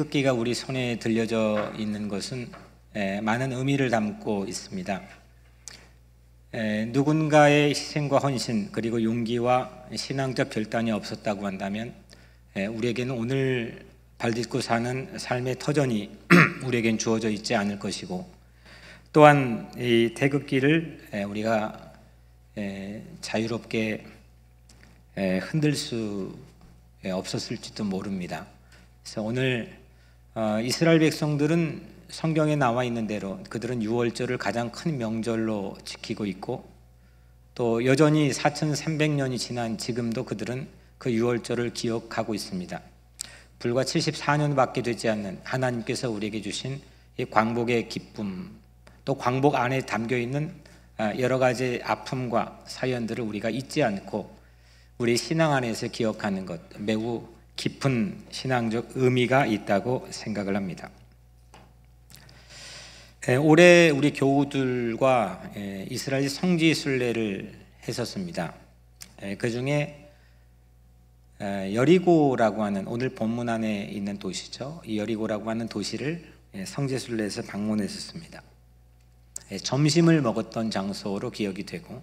태극기가 우리 손에 들려져 있는 것은 많은 의미를 담고 있습니다. 누군가의 희생과 헌신 그리고 용기와 신앙적 결단이 없었다고 한다면 우리에게는 오늘 발딛고 사는 삶의 터전이 우리에겐 주어져 있지 않을 것이고 또한 이 태극기를 우리가 자유롭게 흔들 수 없었을지도 모릅니다. 그래서 오늘 어, 이스라엘 백성들은 성경에 나와 있는 대로 그들은 유월절을 가장 큰 명절로 지키고 있고 또 여전히 4,300년이 지난 지금도 그들은 그 유월절을 기억하고 있습니다. 불과 74년밖에 되지 않는 하나님께서 우리에게 주신 이 광복의 기쁨 또 광복 안에 담겨 있는 어, 여러 가지 아픔과 사연들을 우리가 잊지 않고 우리 신앙 안에서 기억하는 것 매우 깊은 신앙적 의미가 있다고 생각을 합니다. 올해 우리 교우들과 이스라엘 성지 순례를 했었습니다. 그 중에 여리고라고 하는 오늘 본문 안에 있는 도시죠. 이 여리고라고 하는 도시를 성지 순례에서 방문했었습니다. 점심을 먹었던 장소로 기억이 되고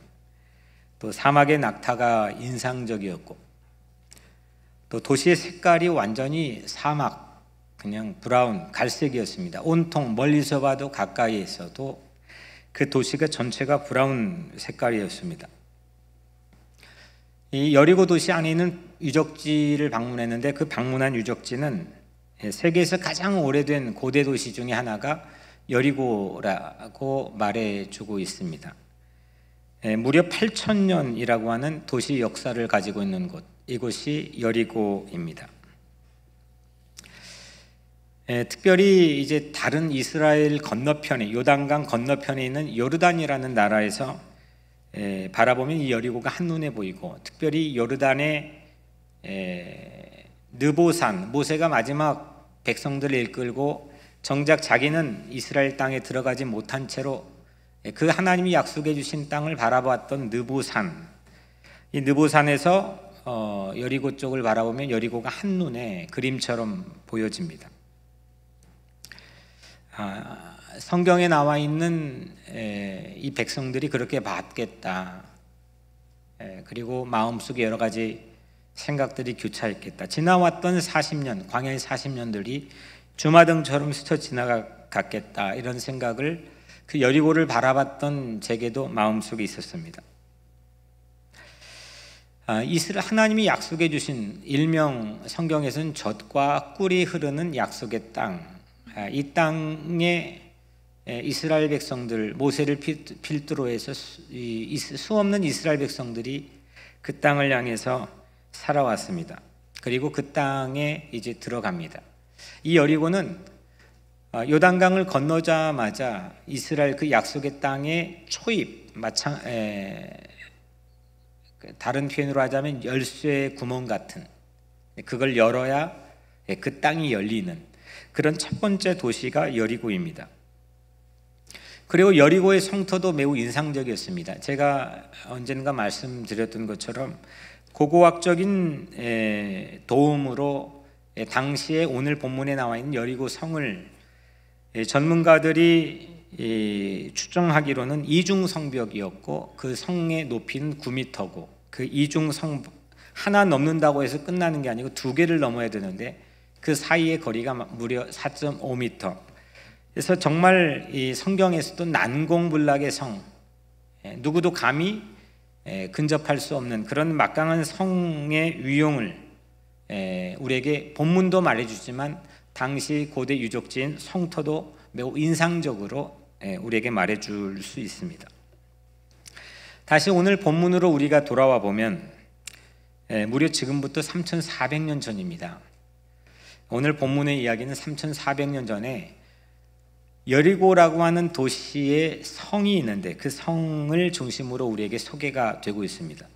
또 사막의 낙타가 인상적이었고 또 도시의 색깔이 완전히 사막, 그냥 브라운, 갈색이었습니다. 온통 멀리서 봐도 가까이에서도 그 도시가 전체가 브라운 색깔이었습니다. 이 여리고 도시 안에 있는 유적지를 방문했는데 그 방문한 유적지는 예, 세계에서 가장 오래된 고대 도시 중의 하나가 여리고라고 말해주고 있습니다. 예, 무려 8천년이라고 하는 도시 역사를 가지고 있는 곳. 이곳이 여리고입니다. 예, 특별히 이제 다른 이스라엘 건너편에 요단강 건너편에 있는 요르단이라는 나라에서 예, 바라보면 이 여리고가 한눈에 보이고 특별히 요르단의 예, 느보산 모세가 마지막 백성들을 이끌고 정작 자기는 이스라엘 땅에 들어가지 못한 채로 그 하나님이 약속해 주신 땅을 바라보던 느보산 이 느보산에서 어, 여리고 쪽을 바라보면 여리고가 한눈에 그림처럼 보여집니다. 아, 성경에 나와 있는 에, 이 백성들이 그렇게 봤겠다. 에, 그리고 마음속에 여러 가지 생각들이 교차했겠다. 지나왔던 40년, 광야의 40년들이 주마등처럼 스쳐 지나갔겠다. 이런 생각을 그 여리고를 바라봤던 제게도 마음속에 있었습니다. 아, 이스라 하나님이 약속해 주신 일명 성경에서는 젖과 꿀이 흐르는 약속의 땅. 아, 이 땅에 이스라엘 백성들 모세를 필두로 해서 수없는 이스라엘 백성들이 그 땅을 향해서 살아왔습니다. 그리고 그 땅에 이제 들어갑니다. 이 여리고는 아, 요단강을 건너자마자 이스라엘 그 약속의 땅에 초입 마찬 그 다른 표현으로 하자면 열쇠 구멍 같은 그걸 열어야 예, 그 땅이 열리는 그런 첫 번째 도시가 여리고입니다. 그리고 여리고의 성터도 매우 인상적이었습니다. 제가 언젠가 말씀드렸던 것처럼 고고학적인 예, 도움으로 예, 당시에 오늘 본문에 나와 있는 여리고 성을 전문가들이 추정하기로는 이중 성벽이었고 그 성의 높이는 9m고 그 이중 성 하나 넘는다고 해서 끝나는 게 아니고 두 개를 넘어야 되는데 그 사이의 거리가 무려 4.5m. 그래서 정말 이 성경에서도 난공불락의 성 예, 누구도 감히 예, 근접할 수 없는 그런 막강한 성의 위용을 예, 우리에게 본문도 말해주지만 당시 고대 유적지인 성터도 매우 인상적으로 예, 우리에게 말해 줄수 있습니다. 다시 오늘 본문으로 우리가 돌아와 보면 예, 무려 지금부터 3,400년 전입니다. 오늘 본문의 이야기는 3,400년 전에 여리고라고 하는 도시에 성이 있는데 그 성을 중심으로 우리에게 소개가 되고 있습니다.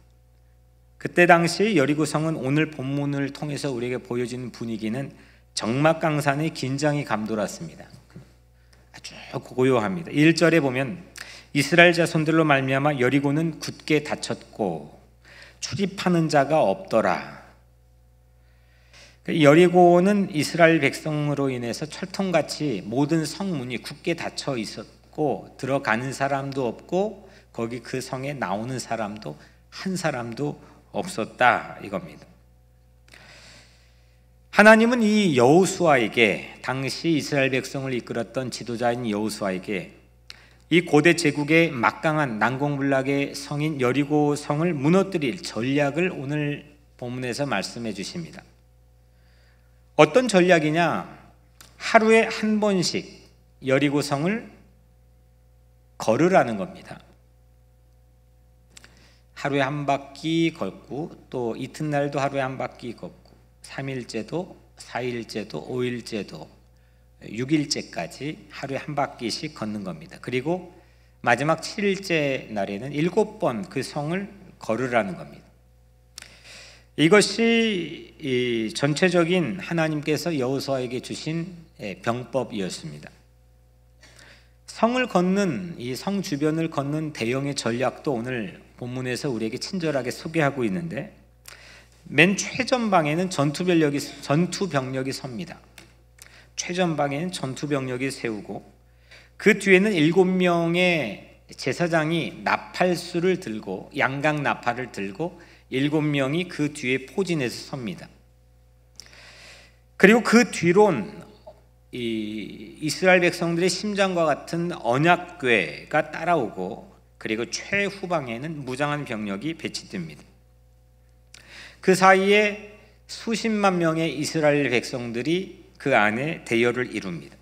그때 당시 여리고 성은 오늘 본문을 통해서 우리에게 보여지는 분위기는 정막강산의 긴장이 감돌았습니다. 아주 고요합니다. 1절에 보면 이스라엘 자손들로 말미암아 여리고는 굳게 닫혔고 출입하는 자가 없더라. 그 여리고는 이스라엘 백성으로 인해서 철통같이 모든 성문이 굳게 닫혀 있었고 들어가는 사람도 없고 거기 그 성에 나오는 사람도 한 사람도 없었다 이겁니다. 하나님은 이여우수아에게 당시 이스라엘 백성을 이끌었던 지도자인 여우수아에게이 고대 제국의 막강한 난공불락의 성인 여리고 성을 무너뜨릴 전략을 오늘 본문에서 말씀해 주십니다. 어떤 전략이냐? 하루에 한 번씩 여리고 성을 걸으라는 겁니다. 하루에 한 바퀴 걷고 또 이튿날도 하루에 한 바퀴 걷고 3일째도 4일째도 5일째도 6일째까지 하루에 한 바퀴씩 걷는 겁니다. 그리고 마지막 7일째 날에는 7번 그 성을 걸으라는 겁니다. 이것이 전체적인 하나님께서 여호수아에게 주신 예, 병법이었습니다. 성을 걷는 이 성 주변을 걷는 대형의 전략도 오늘 본문에서 우리에게 친절하게 소개하고 있는데 맨 최전방에는 전투 병력이 전투 병력이 섭니다. 최전방에는 전투 병력이 세우고 그 뒤에는 일곱 명의 제사장이 나팔수를 들고 양각 나팔을 들고 일곱 명이 그 뒤에 포진해서 섭니다. 그리고 그 뒤론 이 이스라엘 백성들의 심장과 같은 언약궤가 따라오고 그리고 최후방에는 무장한 병력이 배치됩니다. 그 사이에 수십만 명의 이스라엘 백성들이 그 안에 대열을 이룹니다.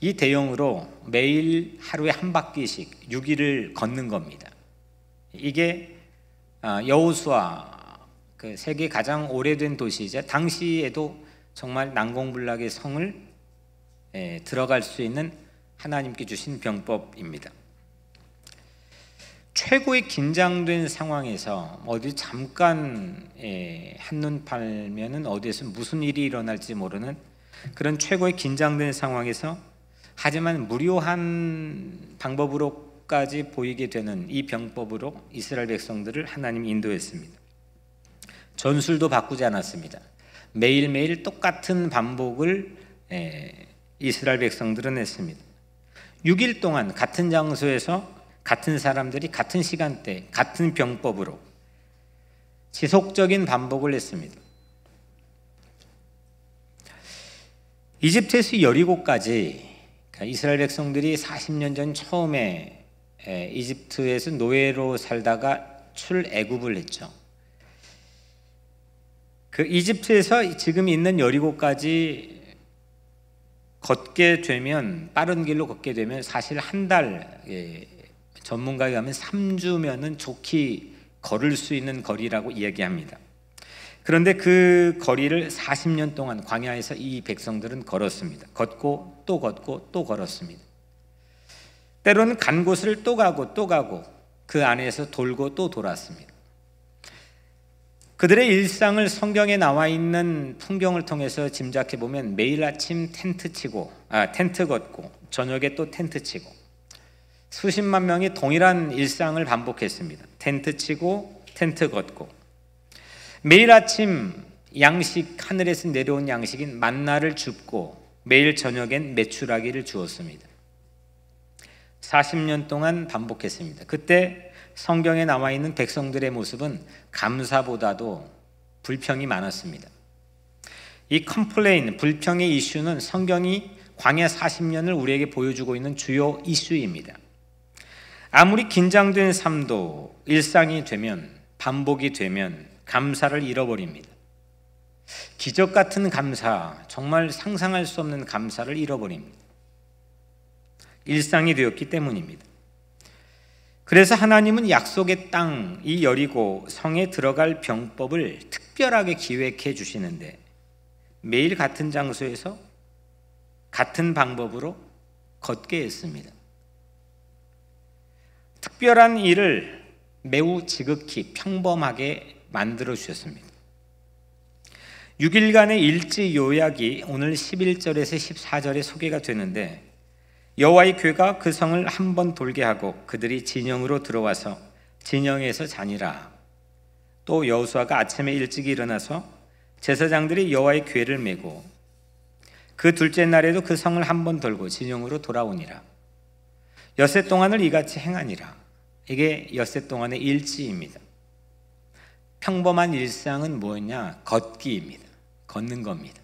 이 대형으로 매일 하루에 한 바퀴씩 6일을 걷는 겁니다. 이게 아, 여호수아 그 세계 가장 오래된 도시이자 당시에도 정말 난공불락의 성을 예, 들어갈 수 있는 하나님께 주신 병법입니다. 최고의 긴장된 상황에서 어디 잠깐 예, 한눈 팔면은 어디에서 무슨 일이 일어날지 모르는 그런 최고의 긴장된 상황에서 하지만 무료한 방법으로까지 보이게 되는 이 병법으로 이스라엘 백성들을 하나님 인도했습니다. 전술도 바꾸지 않았습니다. 매일매일 똑같은 반복을 예, 이스라엘 백성들은 했습니다. 6일 동안 같은 장소에서 같은 사람들이 같은 시간대, 같은 병법으로 지속적인 반복을 했습니다. 이집트에서 여리고까지 그러니까 이스라엘 백성들이 40년 전 처음에 이집트에서 노예로 살다가 출애굽을 했죠. 그 이집트에서 지금 있는 여리고까지 걷게 되면 빠른 길로 걷게 되면 사실 한달 예, 전문가에 하면 3주면은 좋게 걸을 수 있는 거리라고 이야기합니다. 그런데 그 거리를 40년 동안 광야에서 이 백성들은 걸었습니다. 걷고 또 걷고 또 걸었습니다. 때로는 간 곳을 또 가고 또 가고 그 안에서 돌고 또 돌았습니다. 그들의 일상을 성경에 나와 있는 풍경을 통해서 짐작해 보면 매일 아침 텐트 치고 아 텐트 걷고 저녁에 또 텐트 치고 수십만 명이 동일한 일상을 반복했습니다. 텐트 치고 텐트 걷고 매일 아침 양식 하늘에서 내려온 양식인 만나를 줍고 매일 저녁엔 메추라기를 주었습니다. 40년 동안 반복했습니다. 그때 성경에 남아 있는 백성들의 모습은 감사보다도 불평이 많았습니다. 이 컴플레인, 불평의 이슈는 성경이 광야 40년을 우리에게 보여주고 있는 주요 이슈입니다. 아무리 긴장된 삶도 일상이 되면 반복이 되면 감사를 잃어버립니다. 기적 같은 감사, 정말 상상할 수 없는 감사를 잃어버립니다. 일상이 되었기 때문입니다. 그래서 하나님은 약속의 땅, 이 여리고 성에 들어갈 병법을 특별하게 기획해 주시는데 매일 같은 장소에서 같은 방법으로 걷게 했습니다. 특별한 일을 매우 지극히 평범하게 만들어 주셨습니다. 6일간의 일지 요약이 오늘 11절에서 14절에 소개가 되는데 여호와의 괴가 그 성을 한 번 돌게 하고 그들이 진영으로 들어와서 진영에서 자니라. 또 여호수아가 아침에 일찍 일어나서 제사장들이 여호와의 괴를 메고 그 둘째 날에도 그 성을 한 번 돌고 진영으로 돌아오니라. 엿새 동안을 이같이 행하니라. 이게 엿새 동안의 일지입니다. 평범한 일상은 뭐냐? 걷기입니다. 걷는 겁니다.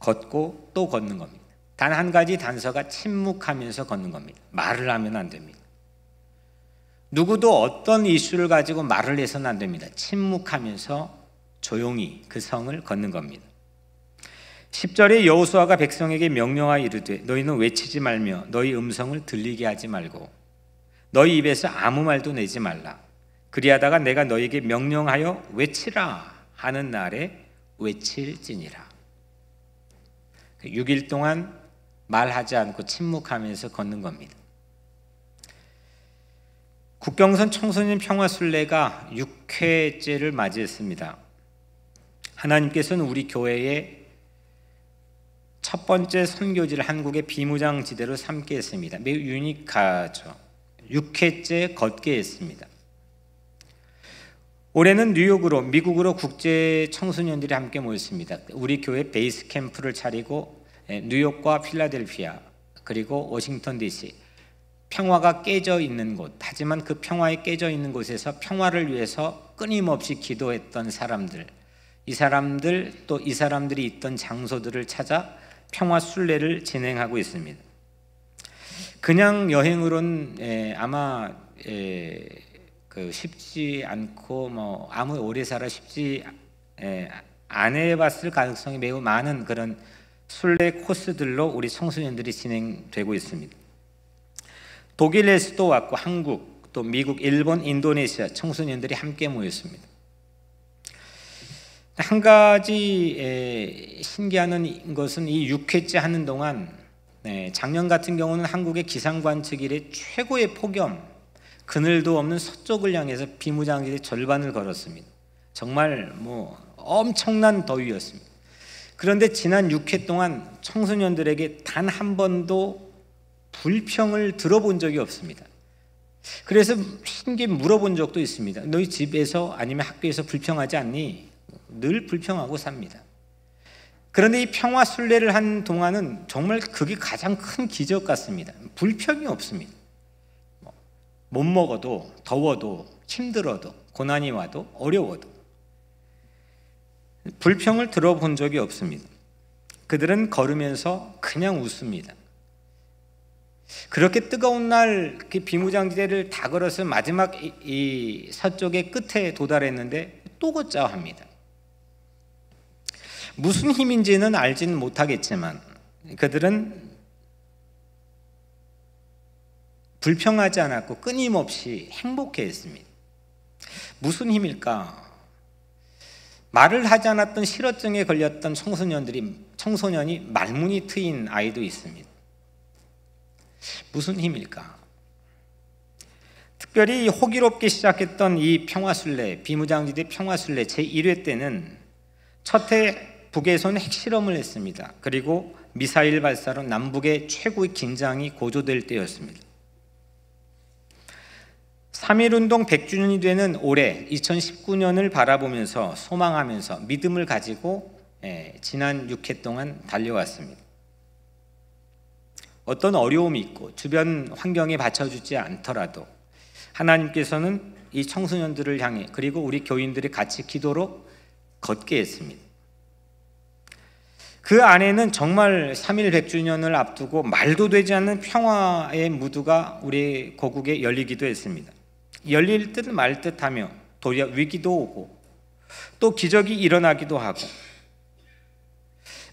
걷고 또 걷는 겁니다. 단 한 가지 단서가 침묵하면서 걷는 겁니다. 말을 하면 안 됩니다. 누구도 어떤 이슈를 가지고 말을 해서는 안 됩니다. 침묵하면서 조용히 그 성을 걷는 겁니다. 10절에 여호수아가 백성에게 명령하 이르되 너희는 외치지 말며 너희 음성을 들리게 하지 말고 너희 입에서 아무 말도 내지 말라 그리하다가 내가 너희에게 명령하여 외치라 하는 날에 외칠지니라 6일 동안 말하지 않고 침묵하면서 걷는 겁니다 국경선 청소년 평화순례가 6회째를 맞이했습니다 하나님께서는 우리 교회에 첫 번째 선교지를 한국의 비무장 지대로 삼게 했습니다. 매우 유니크하죠. 6회째 걷게 했습니다. 올해는 뉴욕으로 미국으로 국제 청소년들이 함께 모였습니다. 우리 교회 베이스 캠프를 차리고 예, 뉴욕과 필라델피아 그리고 워싱턴 DC 평화가 깨져 있는 곳 하지만 그 평화에 깨져 있는 곳에서 평화를 위해서 끊임없이 기도했던 사람들 이 사람들 또 이 사람들이 있던 장소들을 찾아 평화 순례를 진행하고 있습니다. 그냥 여행으론 아마 에, 그 쉽지 않고 뭐 아무 오래 살아 쉽지 에, 안 해봤을 가능성이 매우 많은 그런 순례 코스들로 우리 청소년들이 진행되고 있습니다. 독일에서도 왔고 한국 또 미국, 일본, 인도네시아 청소년들이 함께 모였습니다. 한 가지 신기하는 것은 이 6회째 하는 동안 네, 작년 같은 경우는 한국의 기상관측 이래 최고의 폭염, 그늘도 없는 서쪽을 향해서 비무장지대 절반을 걸었습니다. 정말 뭐 엄청난 더위였습니다. 그런데 지난 6회 동안 청소년들에게 단 한 번도 불평을 들어본 적이 없습니다. 그래서 신기 물어본 적도 있습니다. 너희 집에서 아니면 학교에서 불평하지 않니? 늘 불평하고 삽니다. 그런데 이 평화 순례를 한 동안은 정말 그게 가장 큰 기적 같습니다. 불평이 없습니다. 뭐, 못 먹어도 더워도 힘들어도 고난이 와도 어려워도 불평을 들어본 적이 없습니다. 그들은 걸으면서 그냥 웃습니다. 그렇게 뜨거운 날 비무장지대를 다 걸어서 마지막 이, 서쪽의 끝에 도달했는데 또 걷자 합니다. 무슨 힘인지는 알지는 못하겠지만 그들은 불평하지 않았고 끊임없이 행복해 했습니다. 무슨 힘일까? 말을 하지 않았던 실어증에 걸렸던 청소년들이 청소년이 말문이 트인 아이도 있습니다. 무슨 힘일까? 특별히 호기롭게 시작했던 이 평화순례, 비무장지대 평화순례 제1회 때는 첫해 북에서는 핵실험을 했습니다. 그리고 미사일 발사로 남북의 최고의 긴장이 고조될 때였습니다. 3.1운동 100주년이 되는 올해 2019년을 바라보면서 소망하면서 믿음을 가지고 예, 지난 6회 동안 달려왔습니다. 어떤 어려움이 있고 주변 환경에 받쳐주지 않더라도 하나님께서는 이 청소년들을 향해 그리고 우리 교인들이 같이 기도로 걷게 했습니다. 그 안에는 정말 3일 100주년을 앞두고 말도 되지 않는 평화의 무드가 우리 고국에 열리기도 했습니다. 열릴 듯 말 듯하며 도리어 위기도 오고 또 기적이 일어나기도 하고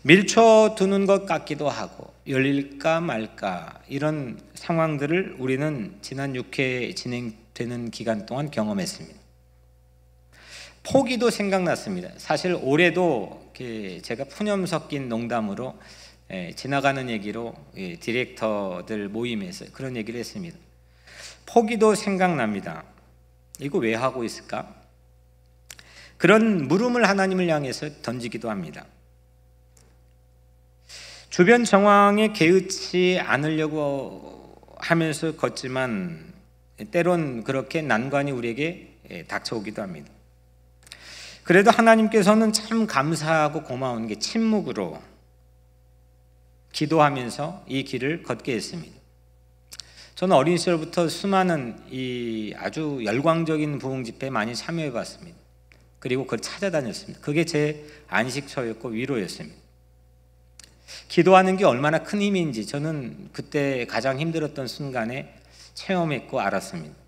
밀쳐 두는 것 같기도 하고 열릴까 말까 이런 상황들을 우리는 지난 6회 진행되는 기간 동안 경험했습니다. 포기도 생각났습니다. 사실 올해도 제가 푸념 섞인 농담으로 예, 지나가는 얘기로 예, 디렉터들 모임에서 그런 얘기를 했습니다. 포기도 생각납니다. 이거 왜 하고 있을까? 그런 물음을 하나님을 향해서 던지기도 합니다. 주변 정황에 개의치 않으려고 하면서 걷지만 때론 그렇게 난관이 우리에게 예, 닥쳐오기도 합니다. 그래도 하나님께서는 참 감사하고 고마운 게 침묵으로 기도하면서 이 길을 걷게 했습니다. 저는 어린 시절부터 수많은 이 아주 열광적인 부흥 집회에 많이 참여해 봤습니다. 그리고 그걸 찾아다녔습니다. 그게 제 안식처였고 위로였습니다. 기도하는 게 얼마나 큰 힘인지 저는 그때 가장 힘들었던 순간에 체험했고 알았습니다.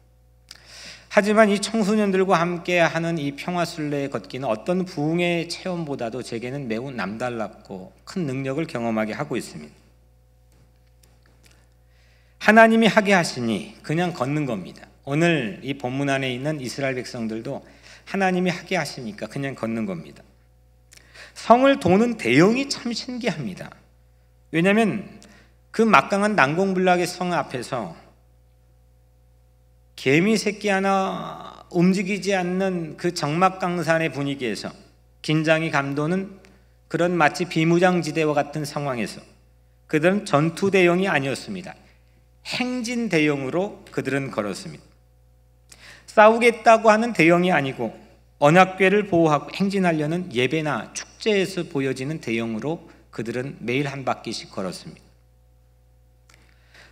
하지만 이 청소년들과 함께 하는 이 평화순례의 걷기는 어떤 부흥의 체험보다도 제게는 매우 남달랐고 큰 능력을 경험하게 하고 있습니다. 하나님이 하게 하시니 그냥 걷는 겁니다. 오늘 이 본문 안에 있는 이스라엘 백성들도 하나님이 하게 하시니까 그냥 걷는 겁니다. 성을 도는 대용이 참 신기합니다. 왜냐하면 그 막강한 난공불락의 성 앞에서 개미 새끼 하나 움직이지 않는 그 정막강산의 분위기에서 긴장이 감도는 그런 마치 비무장지대와 같은 상황에서 그들은 전투 대용이 아니었습니다. 행진 대용으로 그들은 걸었습니다. 싸우겠다고 하는 대형이 아니고 언약궤를 보호하고 행진하려는 예배나 축제에서 보여지는 대형으로 그들은 매일 한 바퀴씩 걸었습니다.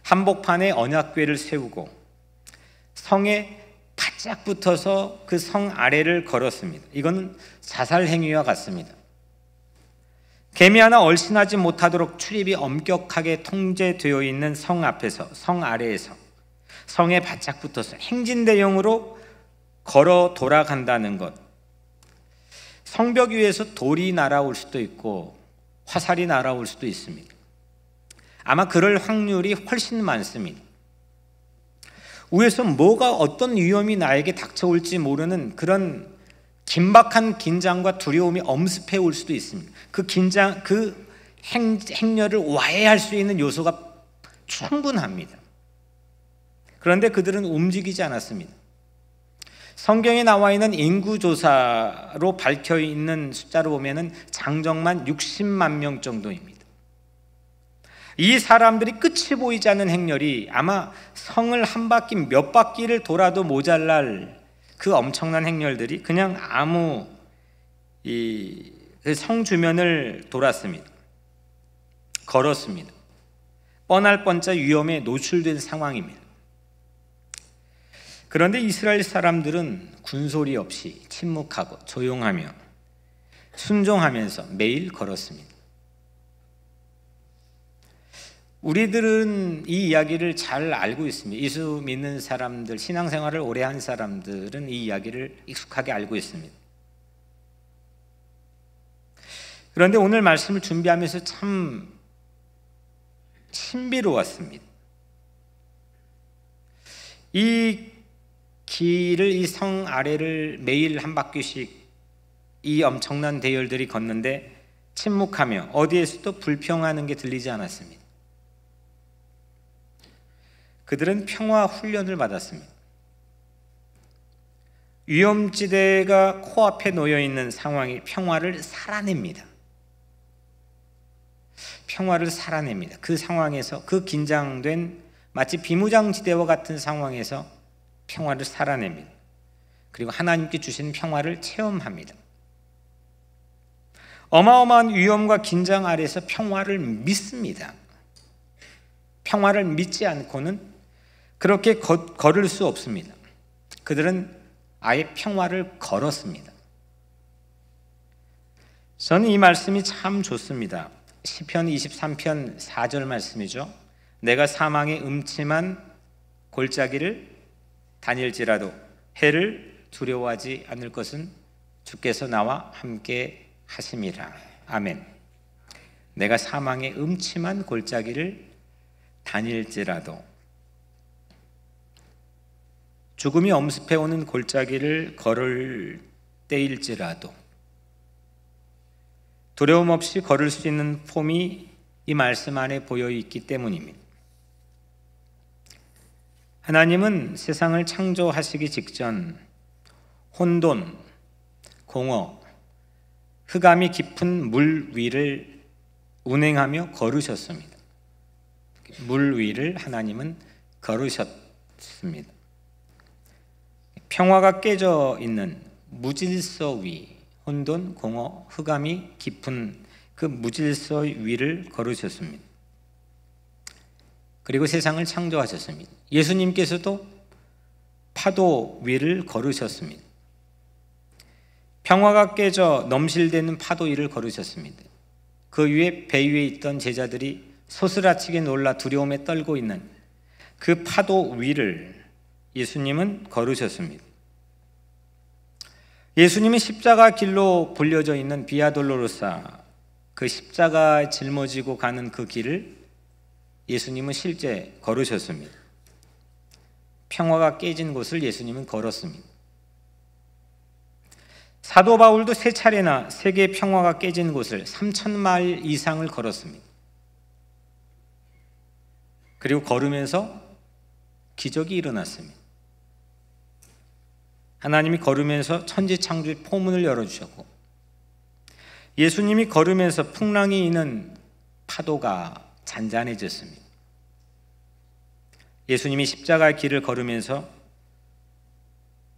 한복판에 언약궤를 세우고 성에 바짝 붙어서 그 성 아래를 걸었습니다. 이거 자살 행위와 같습니다. 개미 하나 얼씬하지 못하도록 출입이 엄격하게 통제되어 있는 성 앞에서 성 아래에서 성에 바짝 붙어서 행진 대용으로 걸어 돌아간다는 것. 성벽 위에서 돌이 날아올 수도 있고 화살이 날아올 수도 있습니다. 아마 그럴 확률이 훨씬 많습니다. 위에서 뭐가 어떤 위험이 나에게 닥쳐올지 모르는 그런 긴박한 긴장과 두려움이 엄습해 올 수도 있습니다. 그 긴장, 그 행, 행렬을 와해할 수 있는 요소가 충분합니다. 그런데 그들은 움직이지 않았습니다. 성경에 나와 있는 인구조사로 밝혀 있는 숫자로 보면 장정만 60만 명 정도입니다. 이 사람들이 끝이 보이지 않는 행렬이 아마 성을 한 바퀴 몇 바퀴를 돌아도 모자랄 그 엄청난 행렬들이 그냥 아무 이성 그 주면을 돌았습니다. 걸었습니다. 뻔할 뻔자 위험에 노출된 상황입니다. 그런데 이스라엘 사람들은 군소리 없이 침묵하고 조용하며 순종하면서 매일 걸었습니다. 우리들은 이 이야기를 잘 알고 있습니다. 예수 믿는 사람들, 신앙생활을 오래 한 사람들은 이 이야기를 익숙하게 알고 있습니다. 그런데 오늘 말씀을 준비하면서 참 신비로웠습니다. 이 길을 이 성 아래를 매일 한 바퀴씩 이 엄청난 대열들이 걷는데 침묵하며 어디에서도 불평하는 게 들리지 않았습니다. 그들은 평화 훈련을 받았습니다. 위험지대가 코앞에 놓여 있는 상황이 평화를 살아냅니다. 평화를 살아냅니다. 그 상황에서 그 긴장된 마치 비무장지대와 같은 상황에서 평화를 살아냅니다. 그리고 하나님께 주신 평화를 체험합니다. 어마어마한 위험과 긴장 아래서 평화를 믿습니다. 평화를 믿지 않고는 그렇게 거, 걸을 수 없습니다. 그들은 아예 평화를 걸었습니다. 저는 이 말씀이 참 좋습니다. 시편 23편 4절 말씀이죠. 내가 사망의 음침한 골짜기를 다닐지라도 해를 두려워하지 않을 것은 주께서 나와 함께 하심이라. 아멘. 내가 사망의 음침한 골짜기를 다닐지라도 죽음이 엄습해오는 골짜기를 걸을 때일지라도 두려움 없이 걸을 수 있는 폼이 이 말씀 안에 보여 있기 때문입니다. 하나님은 세상을 창조하시기 직전 혼돈, 공허, 흑암이 깊은 물 위를 운행하며 걸으셨습니다. 물 위를 하나님은 걸으셨습니다. 평화가 깨져 있는 무질서 위, 혼돈, 공허, 흑암이 깊은 그 무질서 위를 걸으셨습니다. 그리고 세상을 창조하셨습니다. 예수님께서도 파도 위를 걸으셨습니다. 평화가 깨져 넘실대는 파도 위를 걸으셨습니다. 그 위에 배 위에 있던 제자들이 소스라치게 놀라 두려움에 떨고 있는 그 파도 위를 예수님은 걸으셨습니다. 예수님이 십자가 길로 불려져 있는 비아돌로로사 그 십자가 짊어지고 가는 그 길을 예수님은 실제 걸으셨습니다. 평화가 깨진 곳을 예수님은 걸었습니다. 사도 바울도 세 차례나 세계 평화가 깨진 곳을 3천 마일 이상을 걸었습니다. 그리고 걸으면서 기적이 일어났습니다. 하나님이 걸으면서 천지 창조의 포문을 열어주셨고 예수님이 걸으면서 풍랑이 있는 파도가 잔잔해졌습니다. 예수님이 십자가의 길을 걸으면서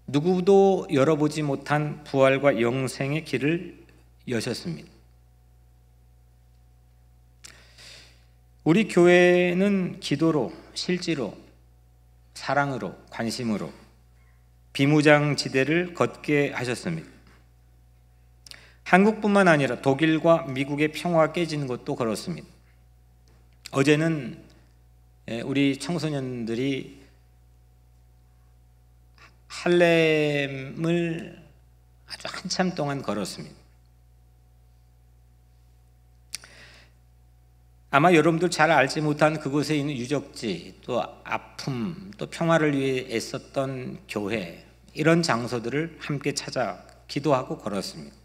누구도 열어보지 못한 부활과 영생의 길을 여셨습니다. 우리 교회는 기도로, 실제로, 사랑으로, 관심으로 비무장지대를 걷게 하셨습니다. 한국뿐만 아니라 독일과 미국의 평화가 깨지는 것도 그렇습니다. 어제는 예, 우리 청소년들이 할렘을 아주 한참 동안 걸었습니다. 아마 여러분들 잘 알지 못한 그곳에 있는 유적지, 또 아픔, 또 평화를 위해 애썼던 교회, 이런 장소들을 함께 찾아 기도하고 걸었습니다.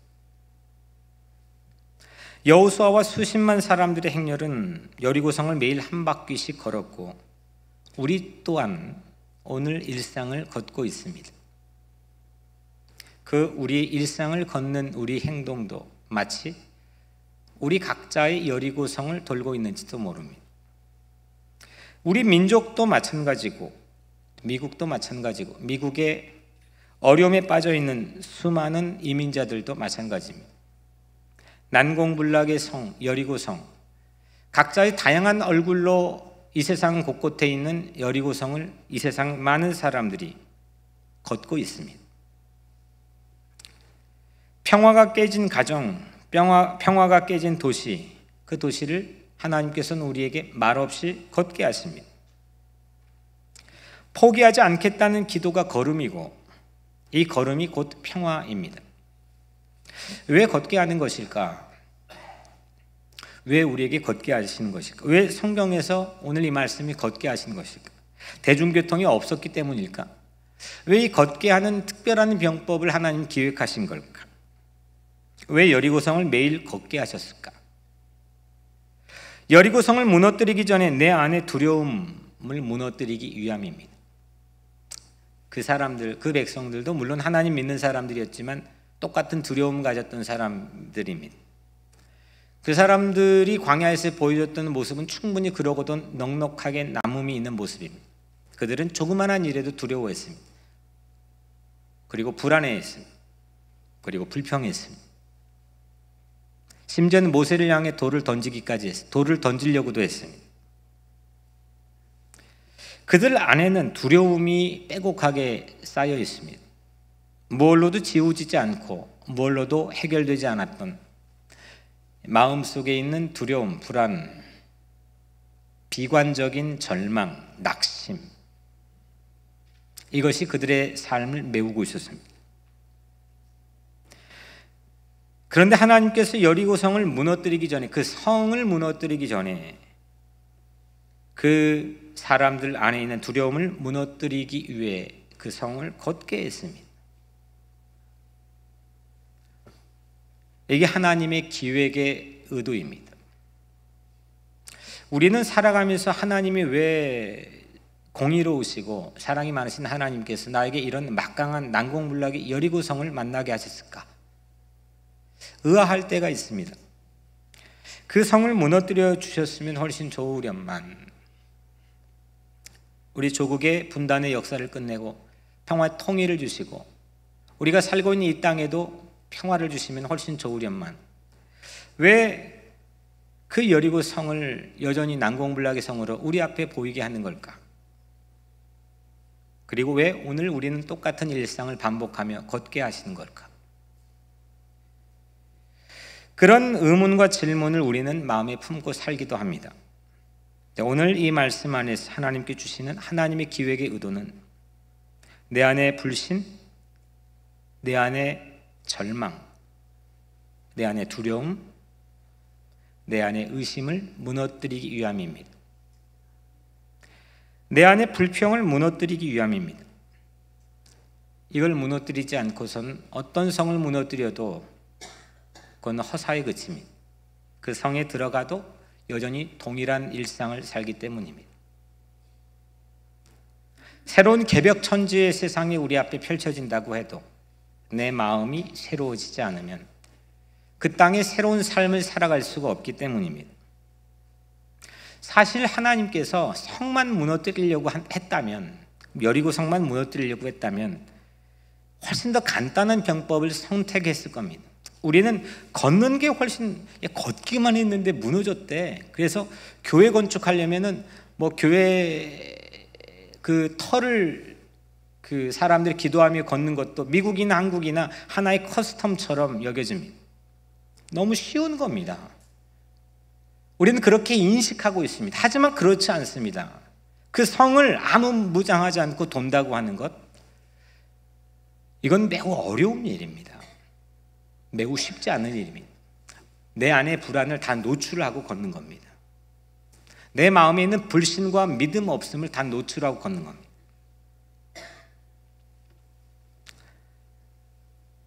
여호수아와 수십만 사람들의 행렬은 여리고성을 매일 한 바퀴씩 걸었고 우리 또한 오늘 일상을 걷고 있습니다. 그 우리 일상을 걷는 우리 행동도 마치 우리 각자의 여리고성을 돌고 있는지도 모릅니다. 우리 민족도 마찬가지고 미국도 마찬가지고 미국의 어려움에 빠져 있는 수많은 이민자들도 마찬가지입니다. 난공불락의 성, 여리고성, 각자의 다양한 얼굴로 이 세상 곳곳에 있는 여리고성을 이 세상 많은 사람들이 걷고 있습니다. 평화가 깨진 가정, 평화, 평화가 깨진 도시, 그 도시를 하나님께서는 우리에게 말없이 걷게 하십니다. 포기하지 않겠다는 기도가 걸음이고 이 걸음이 곧 평화입니다. 왜 걷게 하는 것일까? 왜 우리에게 걷게 하시는 것일까? 왜 성경에서 오늘 이 말씀이 걷게 하시는 것일까? 대중교통이 없었기 때문일까? 왜 이 걷게 하는 특별한 병법을 하나님 기획하신 걸까? 왜 여리고성을 매일 걷게 하셨을까? 여리고성을 무너뜨리기 전에 내 안의 두려움을 무너뜨리기 위함입니다. 그 사람들, 그 백성들도 물론 하나님 믿는 사람들이었지만 똑같은 두려움 가졌던 사람들입니다. 그 사람들이 광야에서 보여줬던 모습은 충분히 그러고도 넉넉하게 남음이 있는 모습입니다. 그들은 조그만한 일에도 두려워했습니다. 그리고 불안해했습니다. 그리고 불평했습니다. 심지어는 모세를 향해 돌을 던지기까지 했습니다. 돌을 던지려고도 했습니다. 그들 안에는 두려움이 빼곡하게 쌓여 있습니다. 뭘로도 지우지지 않고 뭘로도 해결되지 않았던 마음 속에 있는 두려움, 불안, 비관적인 절망, 낙심. 이것이 그들의 삶을 메우고 있었습니다. 그런데 하나님께서 여리고성을 무너뜨리기 전에 그 성을 무너뜨리기 전에 그 사람들 안에 있는 두려움을 무너뜨리기 위해 그 성을 걷게 했습니다. 이게 하나님의 기획의 의도입니다. 우리는 살아가면서 하나님이 왜 공의로우시고 사랑이 많으신 하나님께서 나에게 이런 막강한 난공불락의 여리고성을 만나게 하셨을까? 의아할 때가 있습니다. 그 성을 무너뜨려 주셨으면 훨씬 좋으련만 우리 조국의 분단의 역사를 끝내고 평화 통일을 주시고 우리가 살고 있는 이 땅에도 평화를 주시면 훨씬 좋으련만 왜 그 여리고 성을 여전히 난공불락의 성으로 우리 앞에 보이게 하는 걸까? 그리고 왜 오늘 우리는 똑같은 일상을 반복하며 걷게 하시는 걸까? 그런 의문과 질문을 우리는 마음에 품고 살기도 합니다. 오늘 이 말씀 안에서 하나님께 주시는 하나님의 기획의 의도는 내 안에 불신, 내 안에 절망, 내 안에 두려움, 내 안에 의심을 무너뜨리기 위함입니다. 내 안에 불평을 무너뜨리기 위함입니다. 이걸 무너뜨리지 않고선 어떤 성을 무너뜨려도 그건 허사에 그입니다그 성에 들어가도 여전히 동일한 일상을 살기 때문입니다. 새로운 개벽 천지의 세상이 우리 앞에 펼쳐진다고 해도 내 마음이 새로워지지 않으면 그 땅에 새로운 삶을 살아갈 수가 없기 때문입니다. 사실 하나님께서 성만 무너뜨리려고 했다면 여리고 성만 무너뜨리려고 했다면 훨씬 더 간단한 병법을 선택했을 겁니다. 우리는 걷는 게 훨씬 걷기만 했는데 무너졌대. 그래서 교회 건축하려면은 뭐 교회 그 터를 그 사람들이 기도하며 걷는 것도 미국이나 한국이나 하나의 커스텀처럼 여겨집니다. 너무 쉬운 겁니다. 우리는 그렇게 인식하고 있습니다. 하지만 그렇지 않습니다. 그 성을 아무 무장하지 않고 돈다고 하는 것, 이건 매우 어려운 일입니다. 매우 쉽지 않은 일입니다. 내 안의 불안을 다 노출하고 걷는 겁니다. 내 마음에 있는 불신과 믿음 없음을 다 노출하고 걷는 겁니다.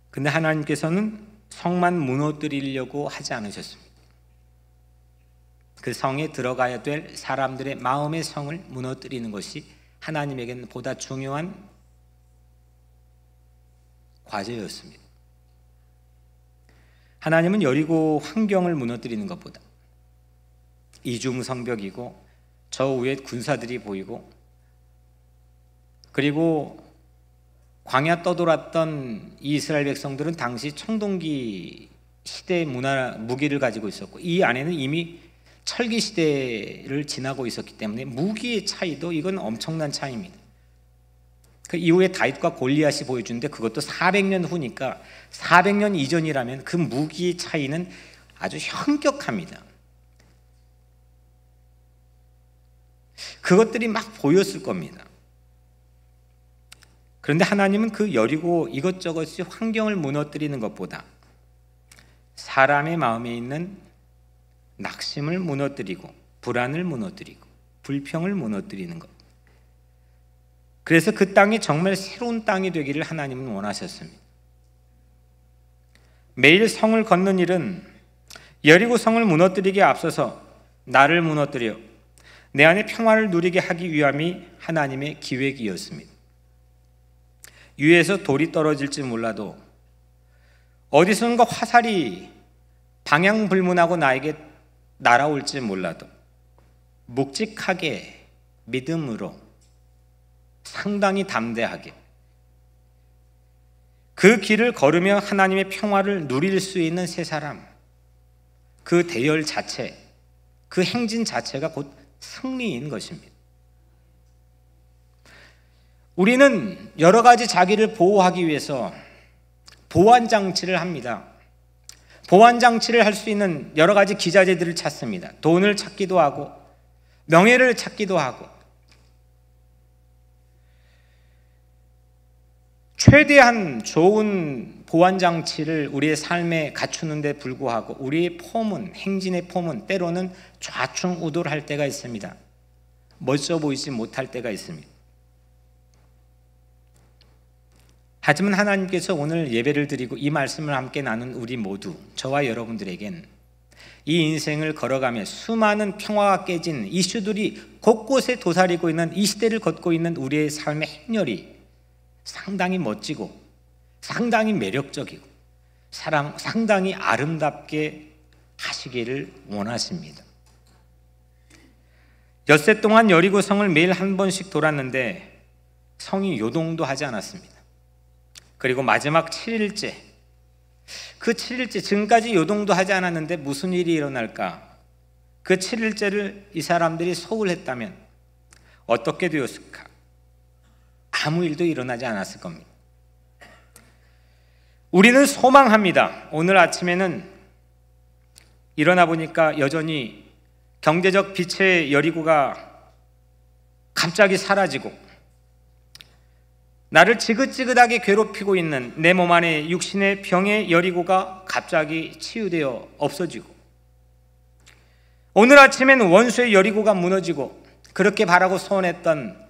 근데 하나님께서는 성만 무너뜨리려고 하지 않으셨습니다. 그 성에 들어가야 될 사람들의 마음의 성을 무너뜨리는 것이 하나님에게는 보다 중요한 과제였습니다. 하나님은 여리고 환경을 무너뜨리는 것보다 이중 성벽이고 저 위에 군사들이 보이고 그리고 광야 떠돌았던 이스라엘 백성들은 당시 청동기 시대 문화 무기를 가지고 있었고 이 안에는 이미 철기 시대를 지나고 있었기 때문에 무기의 차이도 이건 엄청난 차이입니다. 그 이후에 다윗과 골리앗이 보여주는데 그것도 400년 후니까 400년 이전이라면 그 무기의 차이는 아주 현격합니다. 그것들이 막 보였을 겁니다. 그런데 하나님은 그 여리고 이것저것이 환경을 무너뜨리는 것보다 사람의 마음에 있는 낙심을 무너뜨리고 불안을 무너뜨리고 불평을 무너뜨리는 것. 그래서 그 땅이 정말 새로운 땅이 되기를 하나님은 원하셨습니다. 매일 성을 걷는 일은 여리고 성을 무너뜨리기에 앞서서 나를 무너뜨려 내 안에 평화를 누리게 하기 위함이 하나님의 기획이었습니다. 위에서 돌이 떨어질지 몰라도 어디선가 화살이 방향 불문하고 나에게 날아올지 몰라도 묵직하게 믿음으로 상당히 담대하게 그 길을 걸으며 하나님의 평화를 누릴 수 있는 세 사람, 그 대열 자체, 그 행진 자체가 곧 승리인 것입니다. 우리는 여러 가지 자기를 보호하기 위해서 보완 장치를 합니다. 보완 장치를 할 수 있는 여러 가지 기자재들을 찾습니다. 돈을 찾기도 하고, 명예를 찾기도 하고, 최대한 좋은 보완 장치를 우리의 삶에 갖추는데 불구하고 우리의 폼은 행진의 폼은 때로는 좌충우돌할 때가 있습니다. 멋져 보이지 못할 때가 있습니다. 하지만 하나님께서 오늘 예배를 드리고 이 말씀을 함께 나눈 우리 모두 저와 여러분들에겐 이 인생을 걸어가며 수많은 평화가 깨진 이슈들이 곳곳에 도사리고 있는 이 시대를 걷고 있는 우리의 삶의 행렬이 상당히 멋지고 상당히 매력적이고 사람 상당히 아름답게 하시기를 원하십니다. 엿새 동안 여리고 성을 매일 한 번씩 돌았는데 성이 요동도 하지 않았습니다. 그리고 마지막 7일째 그 7일째 지금까지 요동도 하지 않았는데 무슨 일이 일어날까? 그 7일째를 이 사람들이 소홀했다면 어떻게 되었을까? 아무 일도 일어나지 않았을 겁니다. 우리는 소망합니다. 오늘 아침에는 일어나 보니까 여전히 경제적 빛의 여리고가 갑자기 사라지고 나를 지긋지긋하게 괴롭히고 있는 내 몸 안에 육신의 병의 여리고가 갑자기 치유되어 없어지고 오늘 아침엔 원수의 여리고가 무너지고 그렇게 바라고 소원했던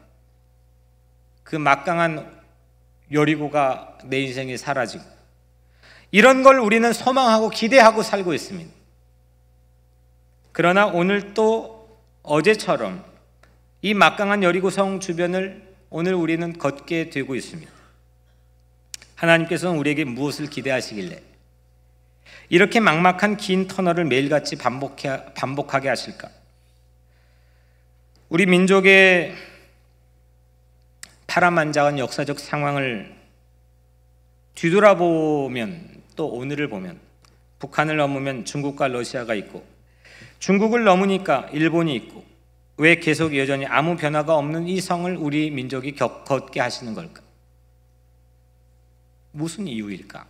그 막강한 요리고가 내 인생이 사라지고 이런 걸 우리는 소망하고 기대하고 살고 있습니다. 그러나 오늘 또 어제처럼 이 막강한 여리고 성 주변을 오늘 우리는 걷게 되고 있습니다. 하나님께서는 우리에게 무엇을 기대하시길래 이렇게 막막한 긴 터널을 매일같이 반복해, 반복하게 하실까? 우리 민족의 파란만장한 역사적 상황을 뒤돌아보면 또 오늘을 보면 북한을 넘으면 중국과 러시아가 있고 중국을 넘으니까 일본이 있고 왜 계속 여전히 아무 변화가 없는 이 성을 우리 민족이 겪, 걷게 하시는 걸까? 무슨 이유일까?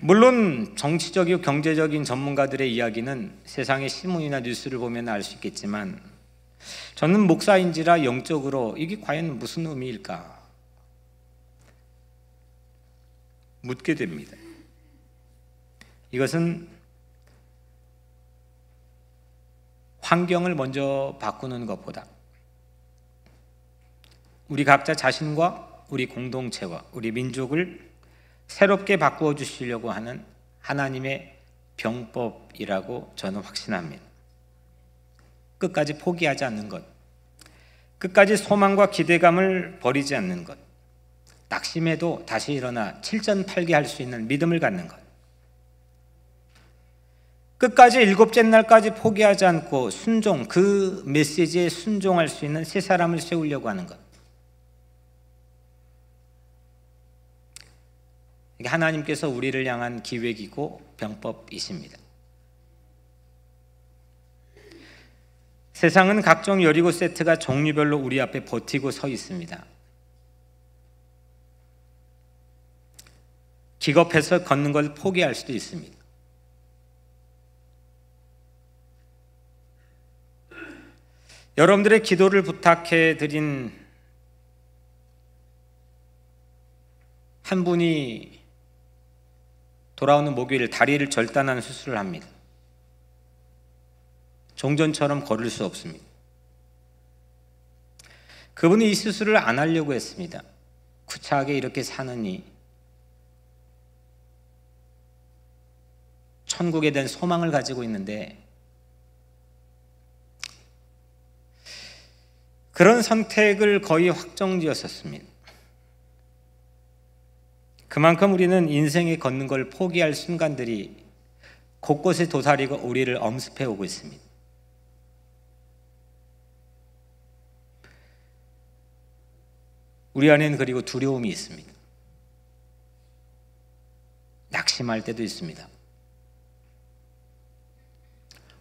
물론 정치적이고 경제적인 전문가들의 이야기는 세상의 신문이나 뉴스를 보면 알 수 있겠지만 저는 목사인지라 영적으로 이게 과연 무슨 의미일까? 묻게 됩니다. 이것은 환경을 먼저 바꾸는 것보다 우리 각자 자신과 우리 공동체와 우리 민족을 새롭게 바꾸어 주시려고 하는 하나님의 병법이라고 저는 확신합니다. 끝까지 포기하지 않는 것, 끝까지 소망과 기대감을 버리지 않는 것, 낙심해도 다시 일어나 칠전팔기할 수 있는 믿음을 갖는 것, 끝까지 일곱째 날까지 포기하지 않고 순종, 그 메시지에 순종할 수 있는 세 사람을 세우려고 하는 것. 이게 하나님께서 우리를 향한 기획이고 병법이십니다. 세상은 각종 여리고 세트가 종류별로 우리 앞에 버티고 서 있습니다. 기겁해서 걷는 걸 포기할 수도 있습니다. 여러분들의 기도를 부탁해 드린 한 분이 돌아오는 목요일 다리를 절단하는 수술을 합니다. 종전처럼 걸을 수 없습니다. 그분이 이 수술을 안 하려고 했습니다. 구차하게 이렇게 사느니 천국에 대한 소망을 가지고 있는데 그런 선택을 거의 확정지었었습니다. 그만큼 우리는 인생에 걷는 걸 포기할 순간들이 곳곳에 도사리고 우리를 엄습해 오고 있습니다. 우리 안에는 그리고 두려움이 있습니다. 낙심할 때도 있습니다.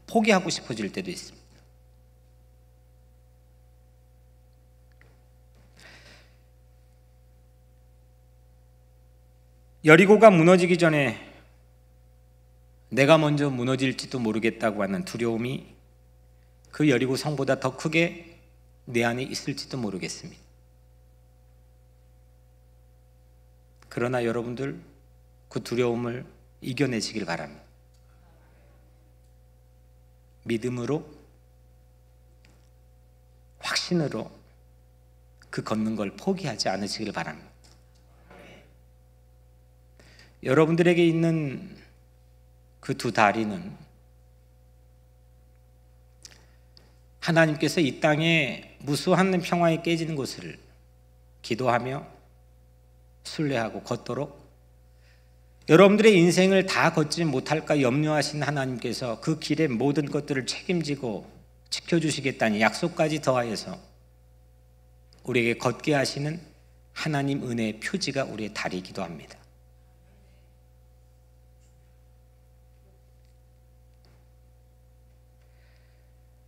포기하고 싶어질 때도 있습니다. 여리고가 무너지기 전에 내가 먼저 무너질지도 모르겠다고 하는 두려움이 그 여리고 성보다 더 크게 내 안에 있을지도 모르겠습니다. 그러나 여러분들 그 두려움을 이겨내시길 바랍니다. 믿음으로 확신으로 그 걷는 걸 포기하지 않으시길 바랍니다. 여러분들에게 있는 그 두 다리는 하나님께서 이 땅에 무수한 평화에 깨지는 것을 기도하며 순례하고 걷도록 여러분들의 인생을 다 걷지 못할까 염려하신 하나님께서 그 길의 모든 것들을 책임지고 지켜주시겠다는 약속까지 더하여서 우리에게 걷게 하시는 하나님 은혜의 표지가 우리의 다리이기도 합니다.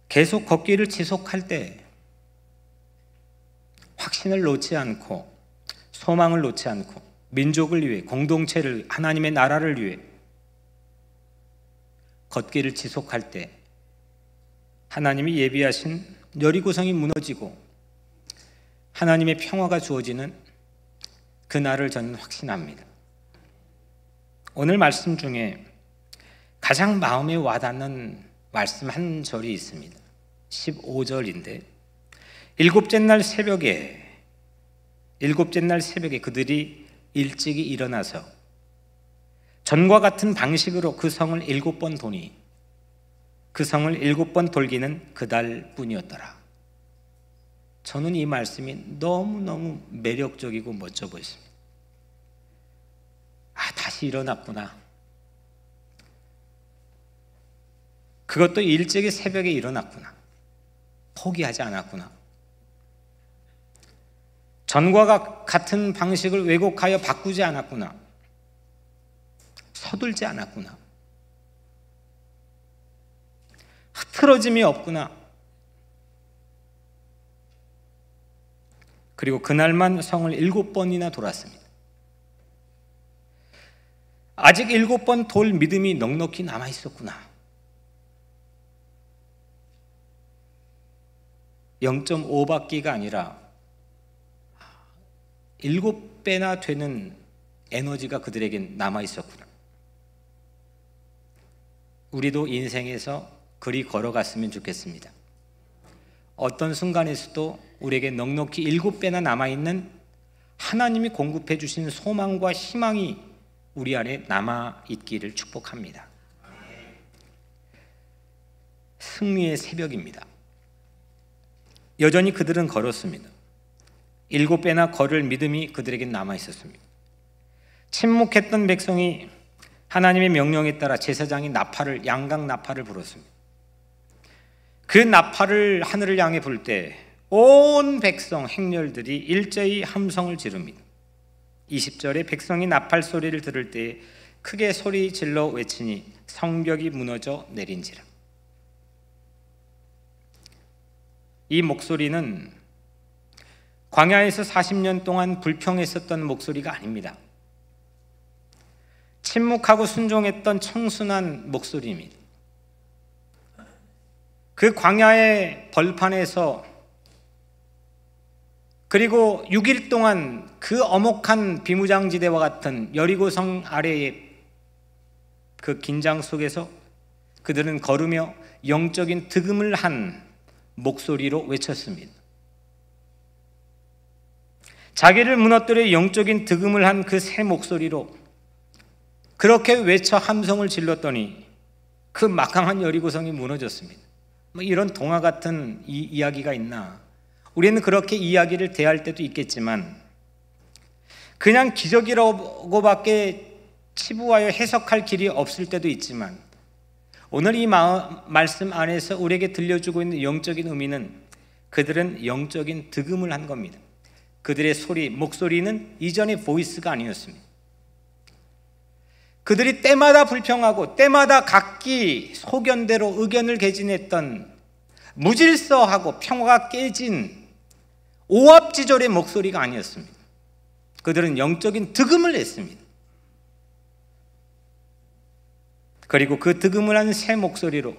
계속 걷기를 지속할 때 확신을 놓지 않고 소망을 놓지 않고 민족을 위해 공동체를 하나님의 나라를 위해 걷기를 지속할 때 하나님이 예비하신 여리고성이 무너지고 하나님의 평화가 주어지는 그날을 저는 확신합니다. 오늘 말씀 중에 가장 마음에 와닿는 말씀 한 절이 있습니다. 15절인데 일곱째 날 새벽에 일곱째 날 새벽에 그들이 일찍이 일어나서 전과 같은 방식으로 그 성을 일곱 번 도니 그 성을 일곱 번 돌기는 그 달뿐이었더라. 저는 이 말씀이 너무너무 매력적이고 멋져 보였습니다. 아, 다시 일어났구나. 그것도 일찍이 새벽에 일어났구나. 포기하지 않았구나. 전과 같은 방식을 왜곡하여 바꾸지 않았구나. 서둘지 않았구나. 흐트러짐이 없구나. 그리고 그날만 성을 일곱 번이나 돌았습니다. 아직 일곱 번 돌 믿음이 넉넉히 남아 있었구나. 0.5 오바퀴가 아니라 일곱 배나 되는 에너지가 그들에겐 남아 있었구나. 우리도 인생에서 그리 걸어갔으면 좋겠습니다. 어떤 순간에서도 우리에게 넉넉히 일곱 배나 남아 있는 하나님이 공급해 주신 소망과 희망이 우리 안에 남아 있기를 축복합니다. 승리의 새벽입니다. 여전히 그들은 걸었습니다. 일곱 배나 걸을 믿음이 그들에게 남아 있었습니다. 침묵했던 백성이 하나님의 명령에 따라 제사장이 나팔을 양강 나팔을 불었습니다. 그 나팔을 하늘을 향해 불 때 온 백성 행렬들이 일제히 함성을 지릅니다. 20절에 백성이 나팔 소리를 들을 때 크게 소리 질러 외치니 성벽이 무너져 내린지라. 이 목소리는 광야에서 40년 동안 불평했었던 목소리가 아닙니다. 침묵하고 순종했던 청순한 목소리입니다. 그 광야의 벌판에서 그리고 6일 동안 그 어목한 비무장지대와 같은 여리고성 아래의 그 긴장 속에서 그들은 걸으며 영적인 득음을 한 목소리로 외쳤습니다. 자기를 무너뜨려 영적인 득음을 한 그 새 목소리로 그렇게 외쳐 함성을 질렀더니 그 막강한 여리고성이 무너졌습니다. 뭐 이런 동화 같은 이 이야기가 있나? 우리는 그렇게 이야기를 대할 때도 있겠지만 그냥 기적이라고밖에 치부하여 해석할 길이 없을 때도 있지만 오늘 이 마, 말씀 안에서 우리에게 들려주고 있는 영적인 의미는 그들은 영적인 득음을 한 겁니다. 그들의 소리, 목소리는 이전의 보이스가 아니었습니다. 그들이 때마다 불평하고 때마다 각기 소견대로 의견을 개진했던 무질서하고 평화가 깨진 오합지졸의 목소리가 아니었습니다. 그들은 영적인 득음을 냈습니다. 그리고 그 득음을 한 새 목소리로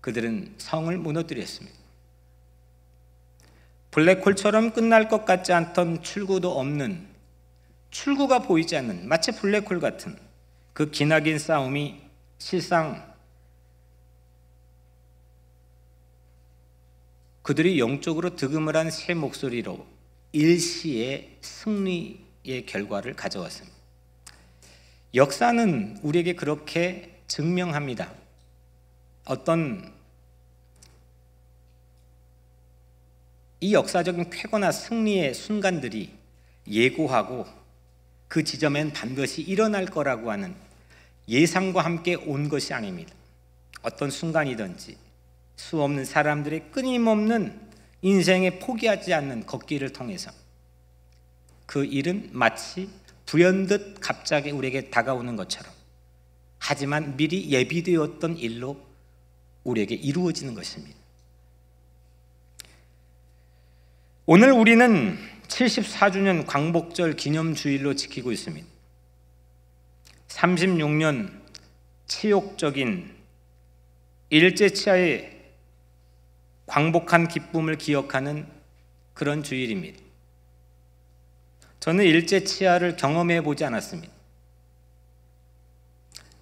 그들은 성을 무너뜨렸습니다. 블랙홀처럼 끝날 것 같지 않던 출구도 없는 출구가 보이지 않는 마치 블랙홀 같은 그 기나긴 싸움이 실상 그들이 영적으로 득음을 한 새 목소리로 일시의 승리의 결과를 가져왔습니다. 역사는 우리에게 그렇게 증명합니다. 어떤 이 역사적인 쾌거나 승리의 순간들이 예고하고 그 지점엔 반드시 일어날 거라고 하는 예상과 함께 온 것이 아닙니다. 어떤 순간이든지 수 없는 사람들의 끊임없는 인생에 포기하지 않는 걷기를 통해서 그 일은 마치 불현듯 갑자기 우리에게 다가오는 것처럼 하지만 미리 예비되었던 일로 우리에게 이루어지는 것입니다. 오늘 우리는 74주년 광복절 기념주일로 지키고 있습니다. 36년 치욕적인 일제치하에 광복한 기쁨을 기억하는 그런 주일입니다. 저는 일제치하를 경험해 보지 않았습니다.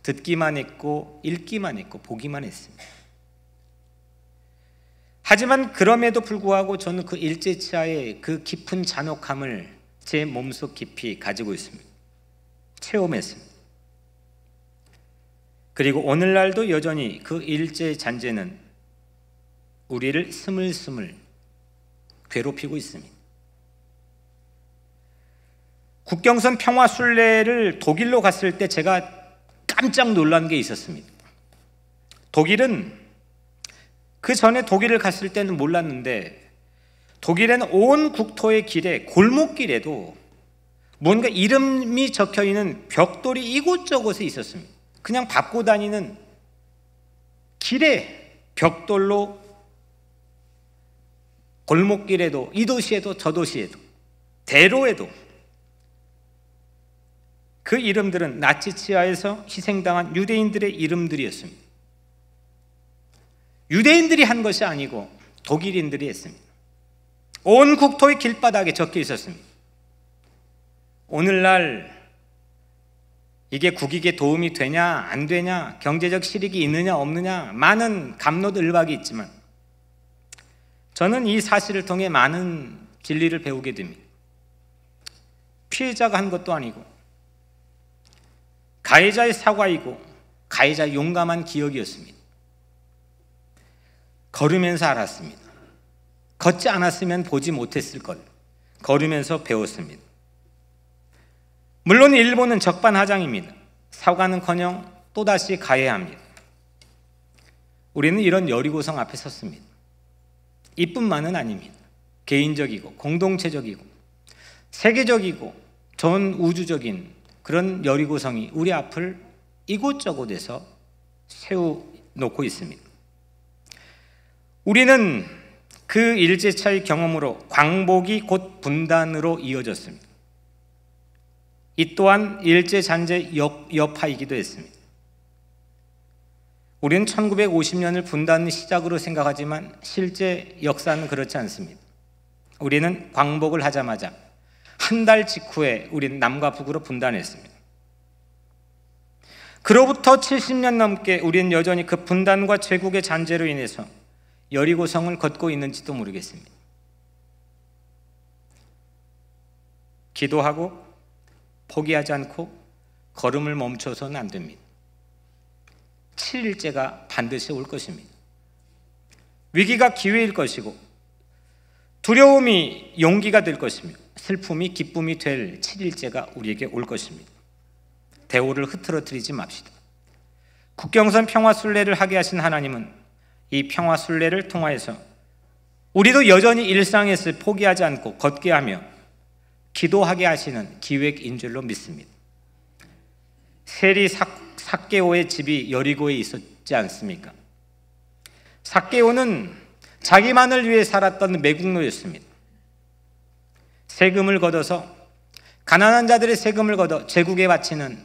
듣기만 했고, 읽기만 했고, 보기만 했습니다. 하지만 그럼에도 불구하고 저는 그일제치의그 깊은 잔혹함을 제 몸속 깊이 가지고 있습니다. 체험했습니다. 그리고 오늘날도 여전히 그 일제 잔재는 우리를 스물스물 괴롭히고 있습니다. 국경선 평화 순례를 독일로 갔을 때 제가 깜짝 놀란 게 있었습니다. 독일은 그 전에 독일을 갔을 때는 몰랐는데 독일에는 온 국토의 길에 골목길에도 뭔가 이름이 적혀 있는 벽돌이 이곳저곳에 있었습니다. 그냥 밟고 다니는 길에 벽돌로 골목길에도 이 도시에도 저 도시에도 대로에도 그 이름들은 나치치하에서 희생당한 유대인들의 이름들이었습니다. 유대인들이 한 것이 아니고 독일인들이 했습니다. 온 국토의 길바닥에 적혀 있었습니다. 오늘날 이게 국익에 도움이 되냐 안 되냐 경제적 실익이 있느냐 없느냐 많은 감론을박이 있지만 저는 이 사실을 통해 많은 진리를 배우게 됩니다. 피해자가 한 것도 아니고 가해자의 사과이고 가해자 용감한 기억이었습니다. 걸으면서 알았습니다. 걷지 않았으면 보지 못했을 걸 걸으면서 배웠습니다. 물론 일본은 적반하장입니다. 사과는커녕 또다시 가해합니다. 우리는 이런 여리고성 앞에 섰습니다. 이뿐만은 아닙니다. 개인적이고 공동체적이고 세계적이고 전 우주적인 그런 여리고성이 우리 앞을 이곳저곳에서 세워놓고 있습니다. 우리는 그 일제차의 경험으로 광복이 곧 분단으로 이어졌습니다. 이 또한 일제잔재 역, 여파이기도 했습니다. 우리는 1950년을 분단의 시작으로 생각하지만 실제 역사는 그렇지 않습니다. 우리는 광복을 하자마자 한 달 직후에 우리 남과 북으로 분단했습니다. 그로부터 70년 넘게 우리 여전히 그 분단과 제국의 잔재로 인해서 여리고성을 걷고 있는지도 모르겠습니다. 기도하고 포기하지 않고 걸음을 멈춰서는 안 됩니다. 7일째가 반드시 올 것입니다. 위기가 기회일 것이고 두려움이 용기가 될 것이며 슬픔이 기쁨이 될 7일째가 우리에게 올 것입니다. 대오를 흐트러뜨리지 맙시다. 국경선 평화 순례를 하게 하신 하나님은 이 평화 순례를 통하여서 우리도 여전히 일상에서 포기하지 않고 걷게 하며 기도하게 하시는 기획인 줄로 믿습니다. 세리 삭개오의 집이 여리고에 있었지 않습니까? 삭개오는 자기만을 위해 살았던 매국노였습니다. 세금을 걷어서 가난한 자들의 세금을 걷어 제국에 바치는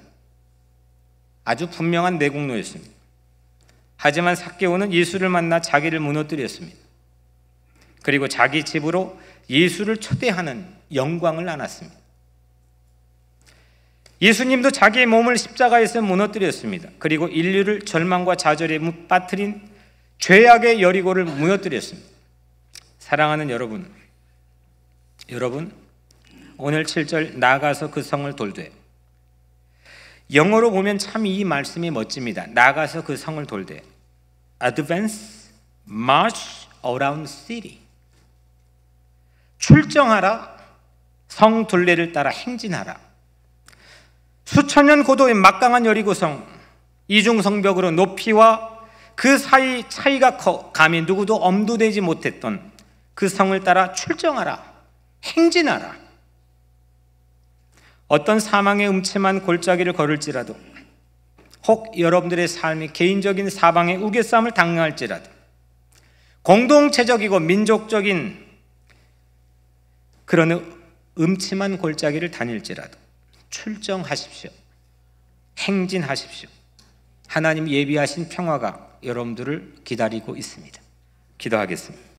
아주 분명한 매국노였습니다. 하지만 삭개오는 예수를 만나 자기를 무너뜨렸습니다. 그리고 자기 집으로 예수를 초대하는 영광을 나눴습니다. 예수님도 자기의 몸을 십자가에서 무너뜨렸습니다. 그리고 인류를 절망과 좌절에 빠뜨린 죄악의 여리고를 무너뜨렸습니다. 사랑하는 여러분, 여러분, 오늘 7절 나가서 그 성을 돌되. 영어로 보면 참 이 말씀이 멋집니다. 나가서 그 성을 돌되. advance, march around city. 출정하라, 성 둘레를 따라 행진하라. 수천 년 고도의 막강한 여리고성, 이중 성벽으로 높이와 그 사이 차이가 커 감히 누구도 엄두되지 못했던 그 성을 따라 출정하라, 행진하라. 어떤 사망의 음침한 골짜기를 걸을지라도 혹 여러분들의 삶이 개인적인 사방의 우겨싸움을 당할지라도 공동체적이고 민족적인 그런 음침한 골짜기를 다닐지라도 출정하십시오. 행진하십시오. 하나님 예비하신 평화가 여러분들을 기다리고 있습니다. 기도하겠습니다.